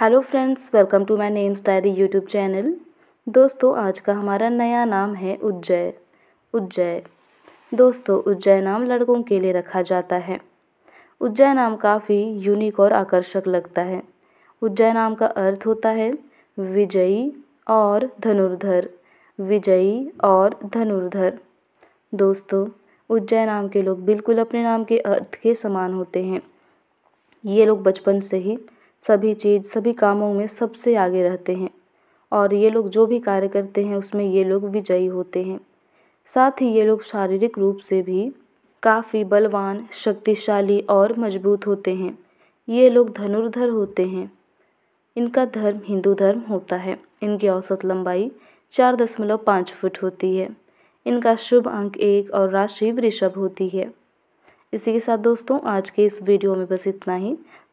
hello friends welcome to my names diary YouTube channel दोस्तों आज का हमारा नया नाम है उज्जय उज्जय दोस्तों उज्जय नाम लड़कों के लिए रखा जाता है उज्जय नाम काफ़ी यूनिक और आकर्षक लगता है उज्जय नाम का अर्थ होता है विजयी और धनुर्धर विजयी और धनुर्धर दोस्तों उज्जय नाम के लोग बिल्कुल अपने नाम के अर्थ के समान होते हैं ये लोग बचपन से ही सभी चीज़ सभी कामों में सबसे आगे रहते हैं और ये लोग जो भी कार्य करते हैं उसमें ये लोग विजयी होते हैं साथ ही ये लोग शारीरिक रूप से भी काफ़ी बलवान शक्तिशाली और मजबूत होते हैं ये लोग धनुर्धर होते हैं इनका धर्म हिंदू धर्म होता है इनकी औसत लंबाई चार दशमलव पाँच फुट होती है इनका शुभ अंक एक और राशि वृषभ होती है इसी के साथ दोस्तों आज के इस वीडियो में बस इतना ही